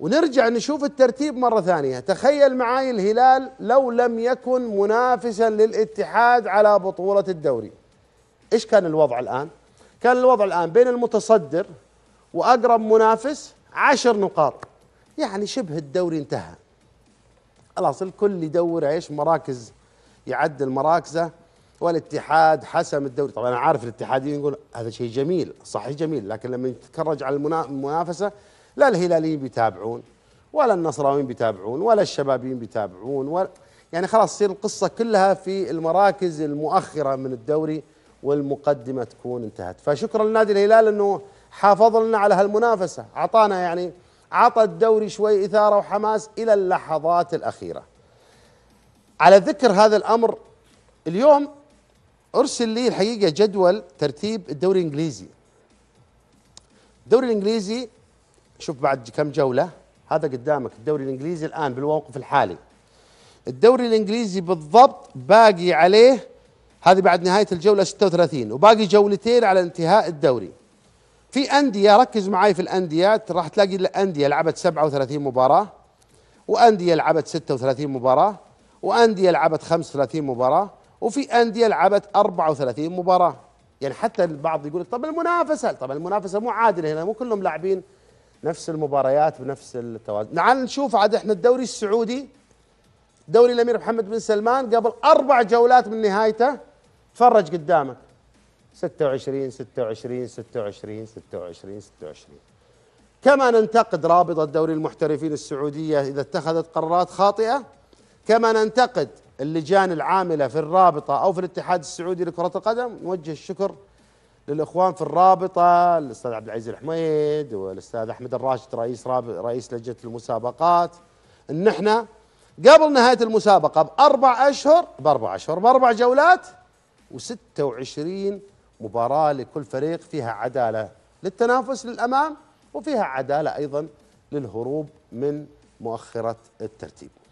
ونرجع نشوف الترتيب مرة ثانية تخيل معاي الهلال لو لم يكن منافسا للاتحاد على بطولة الدوري ايش كان الوضع الآن كان الوضع الآن بين المتصدر وأقرب منافس عشر نقاط يعني شبه الدوري انتهى خلاص الكل يدور ايش مراكز يعدل مراكزه والاتحاد حسم الدوري طبعا انا عارف الاتحادين يقول هذا شيء جميل صحيح جميل لكن لما يتكرج على المنافسه لا الهلاليين بيتابعون ولا النصراويين بيتابعون ولا الشبابيين بيتابعون ولا يعني خلاص تصير القصه كلها في المراكز المؤخره من الدوري والمقدمه تكون انتهت فشكرا لنادي الهلال انه حافظ لنا على هالمنافسه اعطانا يعني عطى الدوري شوي اثاره وحماس الى اللحظات الاخيره على ذكر هذا الامر اليوم ارسل لي الحقيقه جدول ترتيب الدوري الانجليزي الدوري الانجليزي شوف بعد كم جوله هذا قدامك الدوري الانجليزي الان بالموقف الحالي الدوري الانجليزي بالضبط باقي عليه هذه بعد نهايه الجوله 36 وباقي جولتين على انتهاء الدوري في انديه ركز معي في الانديات راح تلاقي الانديه لعبت 37 مباراه وانديه لعبت 36 مباراه وانديه لعبت 35 مباراه وفي انديه لعبت 34 مباراه يعني حتى البعض يقول طب المنافسه طب المنافسه مو عادله هنا مو كلهم لاعبين نفس المباريات بنفس التوازن تعال نشوف عاد احنا الدوري السعودي دوري الامير محمد بن سلمان قبل اربع جولات من نهايته تفرج قدامك 26 26 26 26 26 كما ننتقد رابطة دوري المحترفين السعودية إذا اتخذت قرارات خاطئة كما ننتقد اللجان العاملة في الرابطة أو في الاتحاد السعودي لكرة القدم نوجه الشكر للاخوان في الرابطه الاستاذ عبد العزيز الحميد والاستاذ احمد الراشد رئيس رئيس لجنه المسابقات ان احنا قبل نهايه المسابقه باربع اشهر باربع اشهر باربع جولات و26 مباراه لكل فريق فيها عداله للتنافس للامام وفيها عداله ايضا للهروب من مؤخره الترتيب